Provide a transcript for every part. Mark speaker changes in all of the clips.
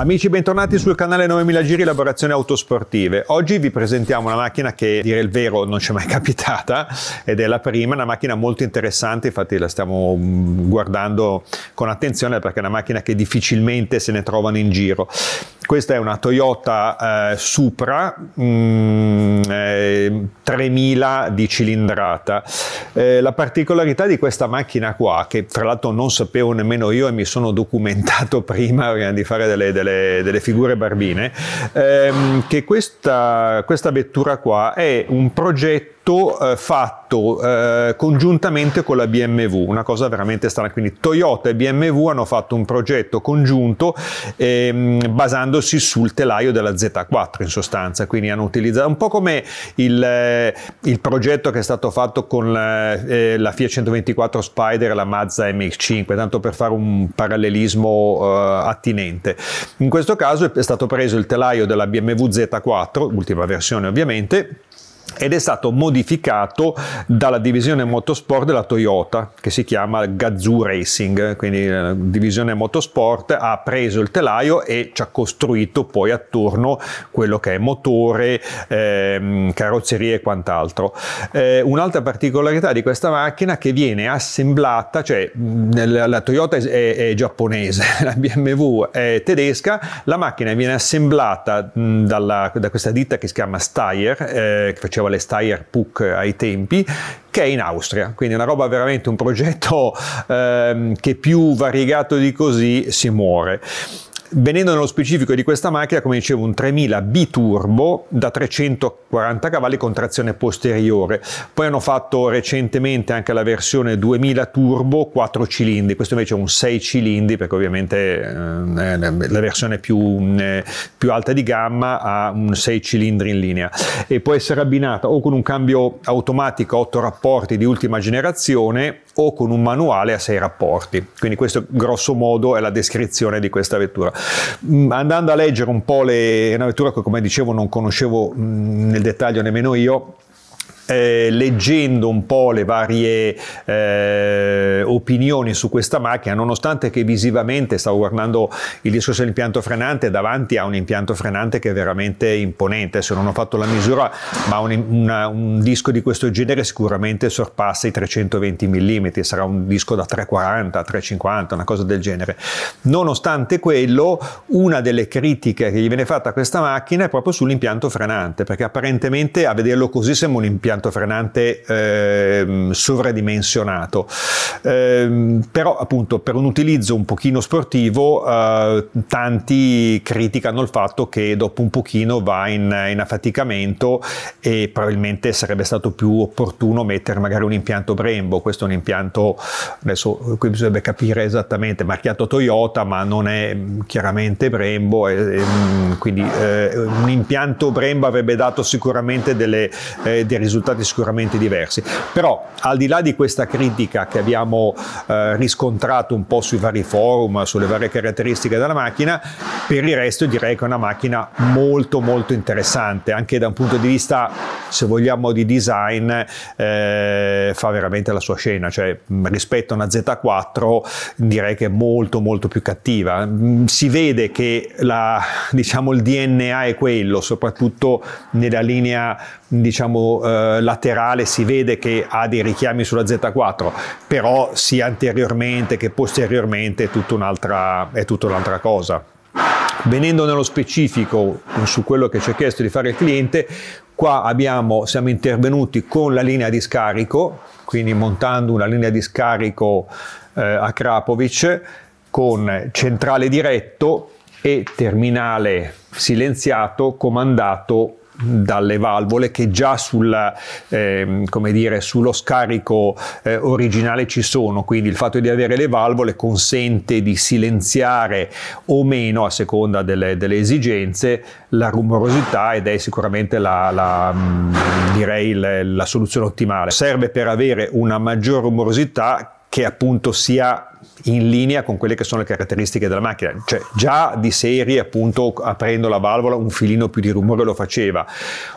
Speaker 1: Amici, bentornati sul canale 9000 Giri Elaborazioni Autosportive. Oggi vi presentiamo una macchina che, dire il vero, non ci è mai capitata ed è la prima, una macchina molto interessante, infatti la stiamo mm, guardando con attenzione perché è una macchina che difficilmente se ne trovano in giro. Questa è una Toyota eh, Supra mh, mm, eh, 3000 di cilindrata. Eh, la particolarità di questa macchina qua, che tra l'altro non sapevo nemmeno io e mi sono documentato prima, prima di fare delle, delle, delle figure barbine, ehm, che questa, questa vettura qua è un progetto tutto eh, fatto eh, congiuntamente con la BMW, una cosa veramente strana. Quindi Toyota e BMW hanno fatto un progetto congiunto ehm, basandosi sul telaio della Z4 in sostanza, quindi hanno utilizzato un po' come il, eh, il progetto che è stato fatto con la, eh, eh, la, Fiat 124 Spider e la Mazda MX5, tanto per fare un parallelismo eh, attinente. In questo caso è stato preso il telaio della BMW Z4, ultima versione ovviamente, ed è stato modificato dalla divisione motorsport della Toyota che si chiama Gazoo Racing, quindi la eh, divisione motorsport ha preso il telaio e ci ha costruito poi attorno quello che è motore, ehm, carrozzeria e quant'altro. Eh, un'altra particolarità di questa macchina è che viene assemblata, cioè la, la Toyota è, è, giapponese, la BMW è tedesca, la macchina viene assemblata mh, dalla, da questa ditta che si chiama Steyr, eh, che faceva chiamava le Steierpuck ai tempi, che è in Austria, quindi una roba veramente un progetto ehm, che più variegato di così si muore. Venendo nello specifico di questa macchina, come dicevo, un 3000 biturbo da 340 cavalli con trazione posteriore. Poi hanno fatto recentemente anche la versione 2000 turbo 4 cilindri, questo invece è un 6 cilindri perché ovviamente eh, la versione più, eh, più, alta di gamma ha un 6 cilindri in linea e può essere abbinata o con un cambio automatico a 8 rapporti di ultima generazione o con un manuale a 6 rapporti. Quindi questo grosso modo è la descrizione di questa vettura. Mm, andando a leggere un po' le, è una lettura che come dicevo non conoscevo mm, nel dettaglio nemmeno io, eh, leggendo un po' le varie eh, opinioni su questa macchina, nonostante che visivamente stavo guardando il discorso dell'impianto frenante, davanti a un impianto frenante che è veramente imponente, se non ho fatto la misura, ma un, una, un disco di questo genere sicuramente sorpassa i 320 mm, sarà un disco da 340, 350, una cosa del genere. Nonostante quello, una delle critiche che gli viene fatta a questa macchina è proprio sull'impianto frenante, perché apparentemente a vederlo così sembra un impianto frenante eh, sovradimensionato. Eh, però appunto per un utilizzo un pochino sportivo eh, tanti criticano il fatto che dopo un pochino va in, in, affaticamento e probabilmente sarebbe stato più opportuno mettere magari un impianto Brembo, questo è un impianto, adesso qui bisognerebbe capire esattamente, marchiato Toyota ma non è mm, chiaramente Brembo, è, è, mm, quindi eh, un impianto Brembo avrebbe dato sicuramente delle, eh, dei risultati risultati sicuramente diversi. Però al di là di questa critica che abbiamo eh, riscontrato un po' sui vari forum, sulle varie caratteristiche della macchina, per il resto direi che è una macchina molto molto interessante, anche da un punto di vista, se vogliamo, di design, eh, fa veramente la sua scena, cioè mm, rispetto a una Z4 direi che è molto molto più cattiva. Mm, si vede che la, diciamo, il DNA è quello, soprattutto nella linea diciamo, eh, laterale si vede che ha dei richiami sulla Z4, però sia anteriormente che posteriormente è tutta un'altra, è tutta un'altra cosa. Venendo nello specifico su quello che ci ha chiesto di fare il cliente, qua abbiamo, siamo intervenuti con la linea di scarico, quindi montando una linea di scarico eh, a Krapovic con centrale diretto e terminale silenziato comandato dalle valvole che già sul, eh, dire, sullo scarico eh, originale ci sono, quindi il fatto di avere le valvole consente di silenziare o meno a seconda delle, delle esigenze la rumorosità ed è sicuramente la, la, mm, direi, la, la soluzione ottimale. Serve per avere una maggior rumorosità che appunto sia in linea con quelle che sono le caratteristiche della macchina. Cioè, già di serie, appunto, aprendo la valvola un filino più di rumore lo faceva.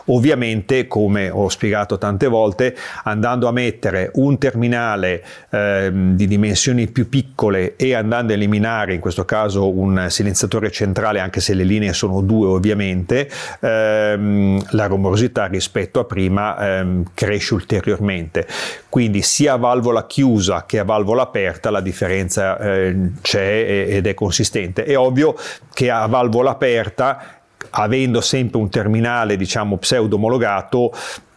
Speaker 1: Ovviamente, come ho spiegato tante volte, andando a mettere un terminale eh, di dimensioni più piccole e andando a eliminare in questo caso un silenziatore centrale, anche se le linee sono due ovviamente, ehm, la rumorosità rispetto a prima ehm, cresce ulteriormente. Quindi sia a valvola chiusa che a valvola aperta la differenza differenza eh, c'è ed è consistente. È ovvio che a valvola aperta avendo sempre un terminale diciamo pseudo-omologato,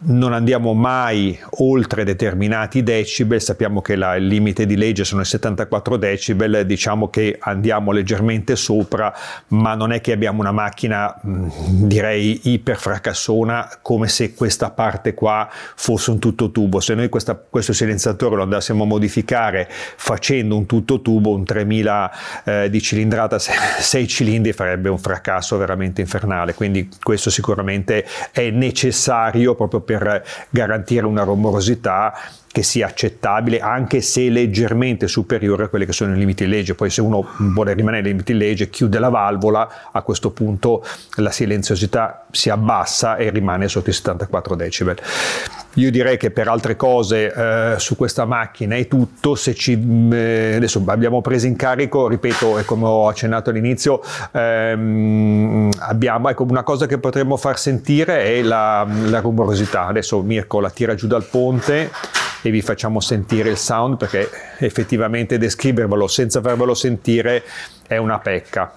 Speaker 1: non andiamo mai oltre determinati decibel, sappiamo che la, il limite di legge sono i 74 decibel, diciamo che andiamo leggermente sopra, ma non è che abbiamo una macchina mh, direi iperfracassona come se questa parte qua fosse un tutto tubo, se noi questa, questo silenziatore lo andassimo a modificare facendo un tutto tubo, un 3000 eh, di cilindrata, 6 cilindri farebbe un fracasso veramente infernale invernale, quindi questo sicuramente è necessario proprio per garantire una rumorosità che sia accettabile anche se leggermente superiore a quelli che sono i limiti in legge. Poi se uno vuole rimanere nei limiti in legge chiude la valvola, a questo punto la silenziosità si abbassa e rimane sotto i 74 decibel. Io direi che per altre cose eh, su questa macchina è tutto, ci, mm, eh, adesso abbiamo preso in carico, ripeto, e come ho accennato all'inizio, ehm, abbiamo, ecco, una cosa che potremmo far sentire è la, la rumorosità. Adesso Mirko la tira giù dal ponte e vi facciamo sentire il sound perché effettivamente descrivervelo senza farvelo sentire è una pecca.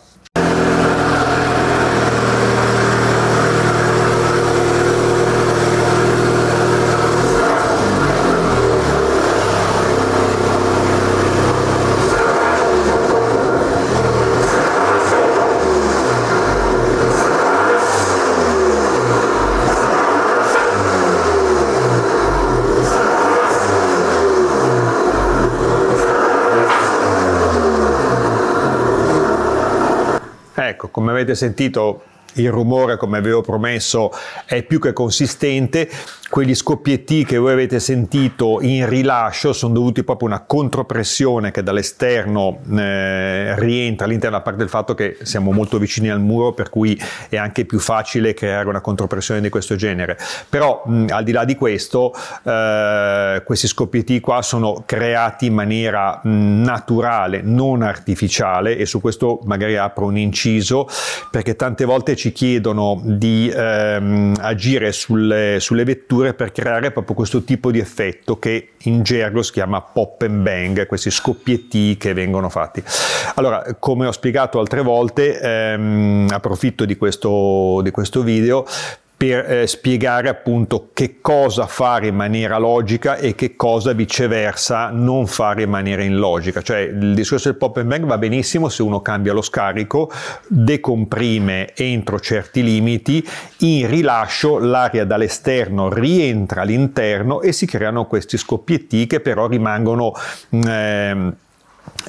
Speaker 1: avete sentito il rumore, come avevo promesso, è più che consistente quegli scoppietti che voi avete sentito in rilascio sono dovuti proprio a una contropressione che dall'esterno eh, rientra all'interno, a parte il fatto che siamo molto vicini al muro, per cui è anche più facile creare una contropressione di questo genere. Però mh, al di là di questo, eh, questi scoppietti qua sono creati in maniera mh, naturale, non artificiale e su questo magari apro un inciso perché tante volte ci chiedono di ehm, agire sulle, sulle vetture strutture per creare proprio questo tipo di effetto che in gergo si chiama pop and bang, questi scoppietti che vengono fatti. Allora, come ho spiegato altre volte, ehm, approfitto di questo, di questo video per eh, spiegare appunto che cosa fare in maniera logica e che cosa viceversa non fare in maniera illogica. Cioè il discorso del pop and bang va benissimo se uno cambia lo scarico, decomprime entro certi limiti, in rilascio l'aria dall'esterno rientra all'interno e si creano questi scoppietti che però rimangono... Mm, ehm,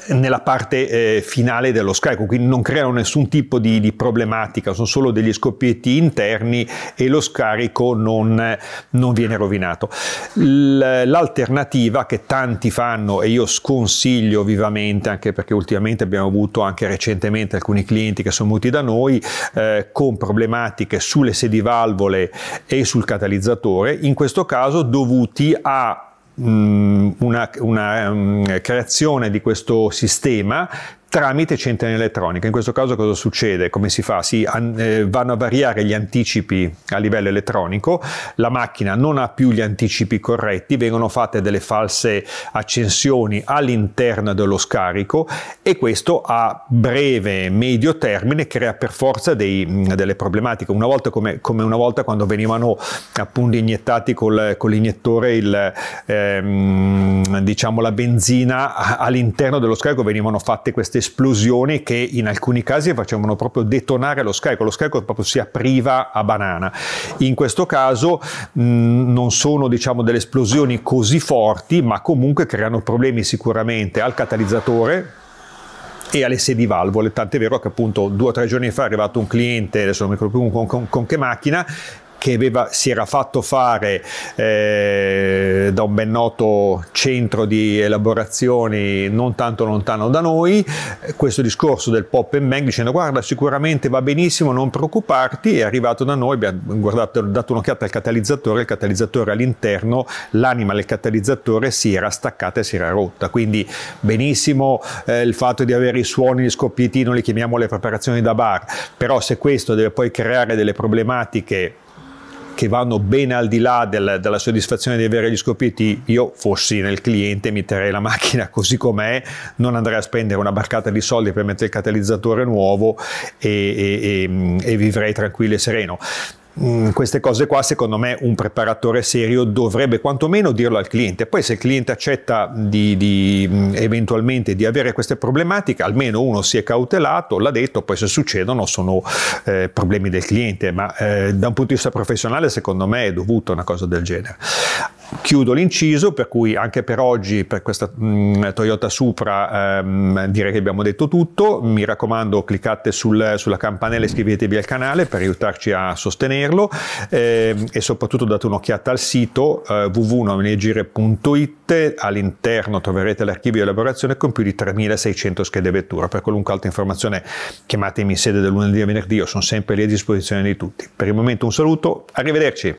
Speaker 1: nella parte eh, finale dello scarico, quindi non creano nessun tipo di, di, problematica, sono solo degli scoppietti interni e lo scarico non, non viene rovinato. L'alternativa che tanti fanno e io sconsiglio vivamente, anche perché ultimamente abbiamo avuto anche recentemente alcuni clienti che sono venuti da noi eh, con problematiche sulle sedivalvole e sul catalizzatore, in questo caso dovuti a Mm, una, una um, creazione di questo sistema tramite centrale elettronica. In questo caso cosa succede? Come si fa? Si an, eh, vanno a variare gli anticipi a livello elettronico, la macchina non ha più gli anticipi corretti, vengono fatte delle false accensioni all'interno dello scarico e questo a breve, medio termine crea per forza dei, delle problematiche. Una volta come, come, una volta quando venivano appunto iniettati col, con l'iniettore il, ehm, diciamo la benzina all'interno dello scarico venivano fatte queste queste esplosioni che in alcuni casi facevano proprio detonare lo scarico, lo scarico proprio si apriva a banana. In questo caso mh, non sono diciamo, delle esplosioni così forti, ma comunque creano problemi sicuramente al catalizzatore e alle sedi valvole, tant'è vero che appunto due o tre giorni fa è arrivato un cliente, adesso non mi ricordo più con, con, con che macchina, che aveva, si era fatto fare eh, da un ben noto centro di elaborazioni non tanto lontano da noi, questo discorso del pop and bang dicendo guarda sicuramente va benissimo, non preoccuparti, è arrivato da noi, abbiamo guardato, dato un'occhiata al catalizzatore, il catalizzatore all'interno, l'anima del catalizzatore si era staccata e si era rotta, quindi benissimo eh, il fatto di avere i suoni, gli scoppiettini, li chiamiamo le preparazioni da bar, però se questo deve poi creare delle problematiche che vanno ben al di là del, della soddisfazione di avere gli scopi io fossi nel cliente mi terrei la macchina così com'è, non andrei a spendere una barcata di soldi per mettere il catalizzatore nuovo e, e, e, e vivrei tranquillo e sereno. Mm, queste cose qua secondo me un preparatore serio dovrebbe quantomeno dirlo al cliente. Poi se il cliente accetta di, di mm, eventualmente di avere queste problematiche, almeno uno si è cautelato, l'ha detto, poi se succedono sono eh, problemi del cliente, ma eh, da un punto di vista professionale secondo me è dovuto una cosa del genere. Chiudo l'inciso, per cui anche per oggi, per questa mh, mm, Toyota Supra, ehm, direi che abbiamo detto tutto. Mi raccomando, cliccate sul, sulla campanella e iscrivetevi al canale per aiutarci a sostenerlo ehm, e soprattutto date un'occhiata al sito eh, www.nominegire.it. All'interno troverete l'archivio di elaborazione con più di 3600 schede vettura. Per qualunque altra informazione chiamatemi in sede del lunedì e venerdì, io sono sempre lì a disposizione di tutti. Per il momento un saluto, arrivederci.